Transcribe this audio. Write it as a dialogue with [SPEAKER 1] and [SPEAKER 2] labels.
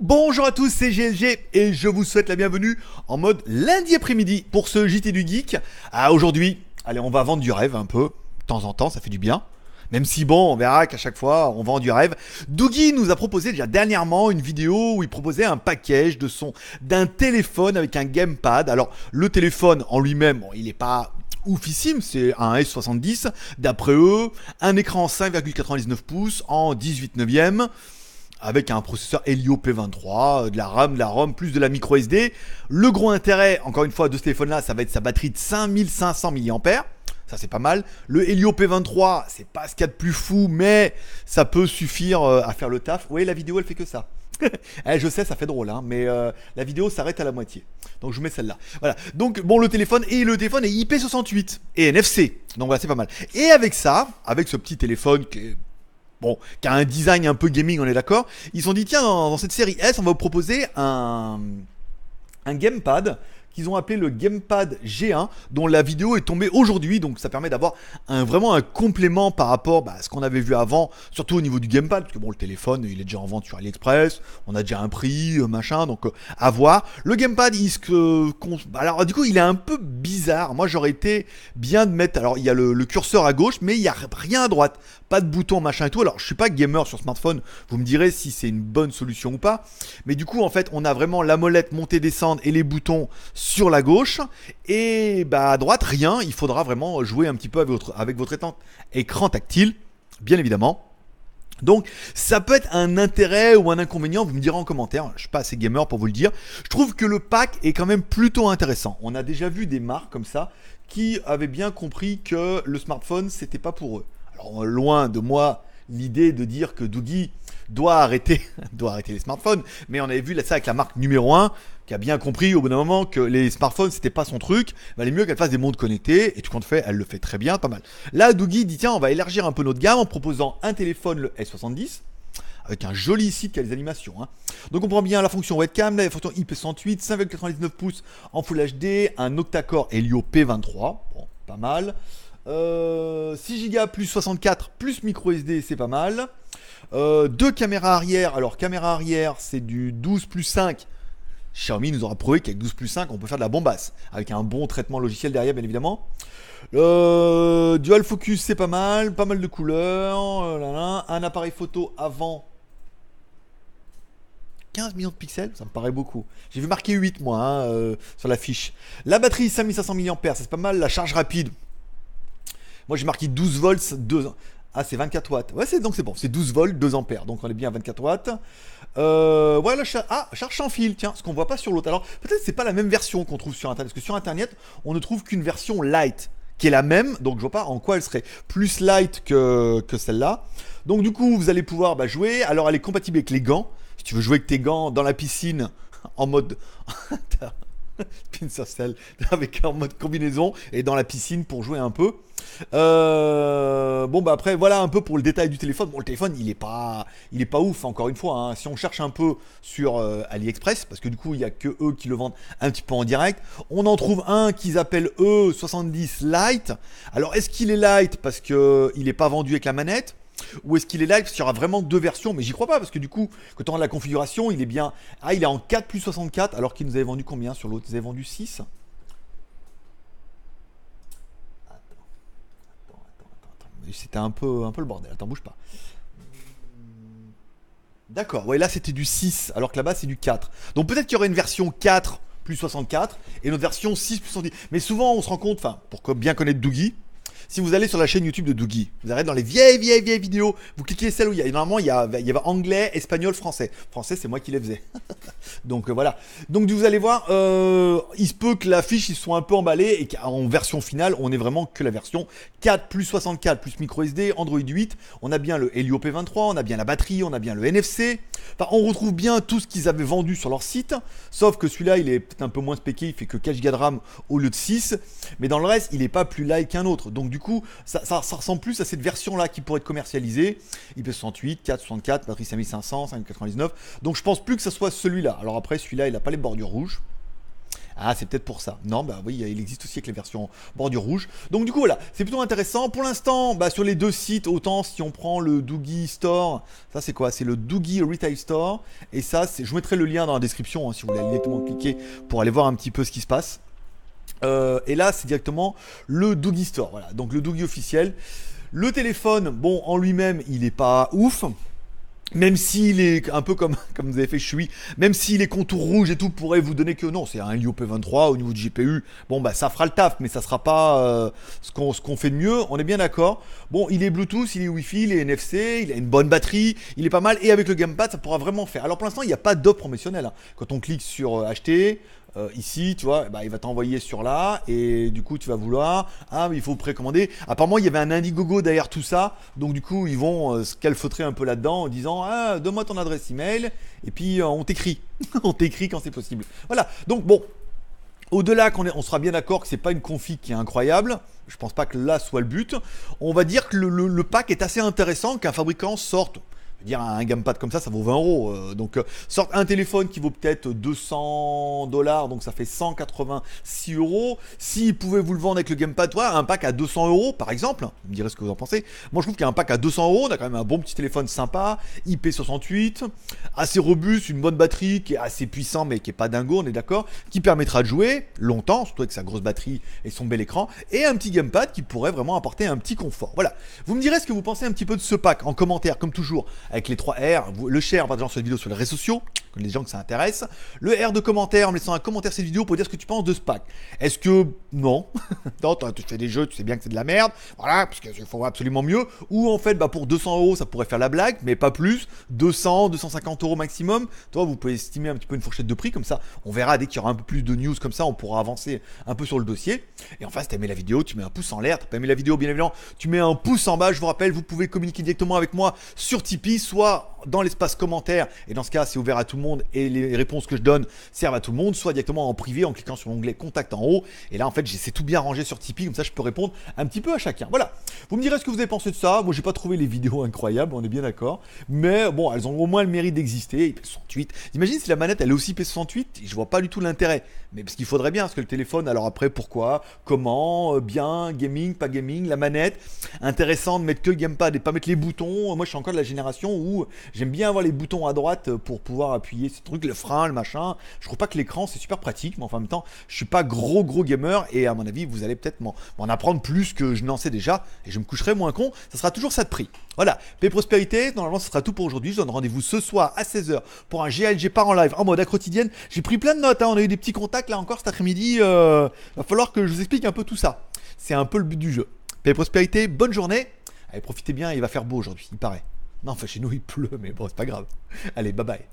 [SPEAKER 1] bonjour à tous, c'est GLG et je vous souhaite la bienvenue en mode lundi après-midi pour ce JT du Geek. Ah, aujourd'hui, allez, on va vendre du rêve un peu, de temps en temps, ça fait du bien. Même si bon, on verra qu'à chaque fois, on vend du rêve. Dougie nous a proposé déjà dernièrement une vidéo où il proposait un package de son d'un téléphone avec un gamepad. Alors, le téléphone en lui-même, il n'est pas oufissime, c'est un S70 d'après eux, un écran 5,99 pouces en 18 neuvième avec un processeur Helio P23, euh, de la RAM, de la ROM, plus de la micro SD. Le gros intérêt, encore une fois, de ce téléphone-là, ça va être sa batterie de 5500 mAh. Ça, c'est pas mal. Le Helio P23, c'est pas ce qu'il y a de plus fou, mais ça peut suffire euh, à faire le taf. Oui, la vidéo, elle fait que ça. Eh, je sais, ça fait drôle, hein, mais euh, la vidéo s'arrête à la moitié. Donc je vous mets celle-là. Voilà. Donc bon, le téléphone et le téléphone est IP68 et NFC. Donc voilà, c'est pas mal. Et avec ça, avec ce petit téléphone qui est qui a un design un peu gaming, on est d'accord. Ils ont dit, tiens, dans, cette série S, on va vous proposer un, un gamepad qu'ils ont appelé le Gamepad G1, dont la vidéo est tombée aujourd'hui. Donc ça permet d'avoir un, vraiment un complément par rapport bah, à ce qu'on avait vu avant, surtout au niveau du Gamepad, parce que bon, le téléphone, il est déjà en vente sur AliExpress, on a déjà un prix, euh, machin, donc euh, à voir. Le Gamepad, il se... Euh, bah, alors du coup, il est un peu bizarre. Moi, j'aurais été bien de mettre... Alors, il y a le, curseur à gauche, mais il n'y a rien à droite. Pas de bouton, machin et tout. Alors, je suis pas gamer sur smartphone, vous me direz si c'est une bonne solution ou pas. Mais du coup, en fait, on a vraiment la molette montée-descendre et les boutons sur la gauche. Et bah, à droite, rien. Il faudra vraiment jouer un petit peu avec votre, avec écran tactile, bien évidemment. Donc ça peut être un intérêt ou un inconvénient, vous me direz en commentaire, je suis pas assez gamer pour vous le dire. Je trouve que le pack est quand même plutôt intéressant. On a déjà vu des marques comme ça qui avaient bien compris que le smartphone c'était pas pour eux. Alors loin de moi l'idée de dire que Doogie doit arrêter, doit arrêter les smartphones. Mais on avait vu ça avec la marque numéro 1 qui a bien compris au bon moment que les smartphones c'était pas son truc, valait mieux qu'elle fasse des mondes connectés et tout compte fait, elle le fait très bien, pas mal. Là, Doogie dit tiens, on va élargir un peu notre gamme en proposant un téléphone le S70 avec un joli site qui a des animations. Hein. Donc on prend bien la fonction webcam, la fonction IP68, 5,99 pouces en Full HD, un octa-core Helio P23, bon, pas mal. 6 euh, Go plus 64 plus micro SD, c'est pas mal. Euh, deux caméras arrière. Alors, caméra arrière, c'est du 12 plus 5. Xiaomi nous aura prouvé qu'avec 12 plus 5, on peut faire de la bombasse. Avec un bon traitement logiciel derrière, bien évidemment. Euh, dual focus, c'est pas mal. Pas mal de couleurs. Euh, un appareil photo avant 15 millions de pixels, ça me paraît beaucoup. J'ai vu marquer 8 moi hein, sur la fiche. La batterie 5500 mAh, c'est pas mal. La charge rapide, moi j'ai marqué 12 volts. 2... Ah, c'est 24 watts. Ouais, donc c'est bon. C'est 12 volts, 2 ampères. Donc on est bien à 24 watts. voilà, euh, ah, charge sans fil, tiens, ce qu'on voit pas sur l'autre. Alors peut-être c'est pas la même version qu'on trouve sur Internet, parce que sur Internet, on ne trouve qu'une version light, qui est la même, donc je vois pas en quoi elle serait plus light que, que celle-là. Donc du coup, vous allez pouvoir bah, jouer. Alors elle est compatible avec les gants. Si tu veux jouer avec tes gants dans la piscine, en mode... Pincercel avec un mode combinaison et dans la piscine pour jouer un peu. Euh, bon bah après voilà un peu pour le détail du téléphone. Bon le téléphone il est pas il est pas ouf encore une fois. Hein. Si on cherche un peu sur euh, AliExpress parce que du coup il y a que eux qui le vendent un petit peu en direct, on en trouve un qu'ils appellent e 70 Lite. Alors est-ce qu'il est light parce que euh, il est pas vendu avec la manette? ou est-ce qu'il est live Parce qu'il y aura vraiment deux versions, mais j'y crois pas parce que du coup, quand on regarde la configuration, il est bien. Ah, il est en 4 plus 64 alors qu'il nous avait vendu combien sur l'autre nous avait vendu 6 attends, attends, attends, attends. C'était un peu, un peu le bordel. Attends, bouge pas. D'accord, ouais, là c'était du 6 alors que là-bas c'est du 4. Donc peut-être qu'il y aurait une version 4 plus 64 et une autre version 6 plus 110 Mais souvent on se rend compte, enfin, pour bien connaître Doogie, si vous allez sur la chaîne YouTube de Doogie, vous allez dans les vieilles, vieilles, vieilles vidéos, vous cliquez celle où il y a, normalement, il il y avait anglais, espagnol, français. Français, c'est moi qui les faisais. Donc euh, voilà. Donc vous allez voir, euh, il se peut que la fiche, ils un peu emballée et qu'en version finale, on est vraiment que la version 4 plus 64 plus micro SD, Android 8. On a bien le Helio P23, on a bien la batterie, on a bien le NFC. Enfin, on retrouve bien tout ce qu'ils avaient vendu sur leur site. Sauf que celui-là, il est peut-être un peu moins spéqué, il fait que 4 Go de RAM au lieu de 6. Mais dans le reste, il n'est pas plus light qu'un autre. Donc du coup, ça, ça, ressemble plus à cette version-là qui pourrait être commercialisée. IP68, 464, batterie 5500, 599. Donc je pense plus que ce soit celui-là. Alors après, celui-là, il n'a pas les bordures rouges. Ah, c'est peut-être pour ça. Non, bah oui, il existe aussi avec les versions bordure rouge. Donc du coup, voilà, c'est plutôt intéressant. Pour l'instant, bah, sur les deux sites, autant si on prend le Doogie Store, ça c'est quoi C'est le Doogie Retail Store. Et ça, je mettrai le lien dans la description hein, si vous voulez directement cliquer pour aller voir un petit peu ce qui se passe. Euh, et là, c'est directement le Doogie Store. Voilà, donc le Doogie officiel. Le téléphone, bon, en lui-même, il n'est pas ouf même s'il est un peu comme, comme vous avez fait Chui, même si les contours rouges et tout pourraient vous donner que non, c'est un IOP23 au niveau du GPU, bon bah ça fera le taf, mais ça sera pas euh, ce qu'on fait de mieux, on est bien d'accord. Bon, il est Bluetooth, il est Wi-Fi, il est NFC, il a une bonne batterie, il est pas mal, et avec le gamepad ça pourra vraiment faire. Alors pour l'instant il n'y a pas d'offre promotionnelle. Hein. Quand on clique sur euh, acheter, euh, ici, tu vois, bah, il va t'envoyer sur là, et du coup, tu vas vouloir, ah, il faut précommander. Apparemment, il y avait un Indiegogo derrière tout ça, donc du coup, ils vont euh, se calfeutrer un peu là-dedans en disant, ah, donne-moi ton adresse email, et puis euh, on t'écrit. on t'écrit quand c'est possible. Voilà, donc bon, au-delà qu'on on sera bien d'accord que c'est pas une config qui est incroyable, je pense pas que là soit le but. On va dire que le pack est assez intéressant qu'un fabricant sorte dire un gamepad comme ça, ça vaut 20 euros. Euh, donc, euh, sorte un téléphone qui vaut peut-être 200 dollars, donc ça fait 186 euros. S'ils pouvaient vous le vendre avec le gamepad, ouais, un pack à 200 euros par exemple, vous me direz ce que vous en pensez. Moi, je trouve qu'il y a un pack à 200 euros, on a quand même un bon petit téléphone sympa, IP68, assez robuste, une bonne batterie qui est assez puissant, mais qui est pas dingo, on est d'accord, qui permettra de jouer longtemps, surtout avec sa grosse batterie et son bel écran, et un petit gamepad qui pourrait vraiment apporter un petit confort. Voilà. Vous me direz ce que vous pensez un petit peu de ce pack en commentaire, comme toujours avec les trois R. Le share exemple sur cette vidéo sur les réseaux sociaux, les gens que ça intéresse. Le R de commentaire en laissant un commentaire sur cette vidéo pour dire ce que tu penses de ce pack. Est-ce que. Non. non, tu fais des jeux, tu sais bien que c'est de la merde. Voilà, parce qu'il faut absolument mieux. Ou en fait, bah, pour 200 euros, ça pourrait faire la blague, mais pas plus. 200, 250 euros maximum. Toi, vous pouvez estimer un petit peu une fourchette de prix, comme ça, on verra dès qu'il y aura un peu plus de news, comme ça, on pourra avancer un peu sur le dossier. Et enfin, si t'as aimé la vidéo, tu mets un pouce en l'air. T'as pas aimé la vidéo, bien évidemment, tu mets un pouce en bas. Je vous rappelle, vous pouvez communiquer directement avec moi sur Tipeee soit dans l'espace commentaire, et dans ce cas c'est ouvert à tout le monde et les réponses que je donne servent à tout le monde, soit directement en privé en cliquant sur l'onglet contact en haut. Et là en fait c'est tout bien rangé sur Tipeee, comme ça je peux répondre un petit peu à chacun. Voilà. Vous me direz ce que vous avez pensé de ça. Moi j'ai pas trouvé les vidéos incroyables, on est bien d'accord. Mais bon, elles ont au moins le mérite d'exister. 68 Imagine si la manette elle est aussi P68, je vois pas du tout l'intérêt. Mais parce qu'il faudrait bien, parce que le téléphone, alors après pourquoi, comment, euh, bien, gaming, pas gaming, la manette. Intéressant de mettre que gamepad et pas mettre les boutons. Moi je suis encore de la génération où j'aime bien avoir les boutons à droite pour pouvoir appuyer ce truc, le frein, le machin. Je trouve pas que l'écran c'est super pratique, mais enfin, en même temps, je suis pas gros gros gamer et à mon avis, vous allez peut-être m'en apprendre plus que je n'en sais déjà et je me coucherai moins con. Ça sera toujours ça de prix. Voilà, paix prospérité. Normalement, ce sera tout pour aujourd'hui. Je donne rendez-vous ce soir à 16h pour un GLG part en live en mode à quotidienne. J'ai pris plein de notes. Hein. On a eu des petits contacts là encore cet après-midi. Il euh, va falloir que je vous explique un peu tout ça. C'est un peu le but du jeu. Paix prospérité. Bonne journée. Allez, profitez bien. Il va faire beau aujourd'hui, il paraît. Non, enfin, chez nous, il pleut, mais bon, c'est pas grave. Allez, bye bye.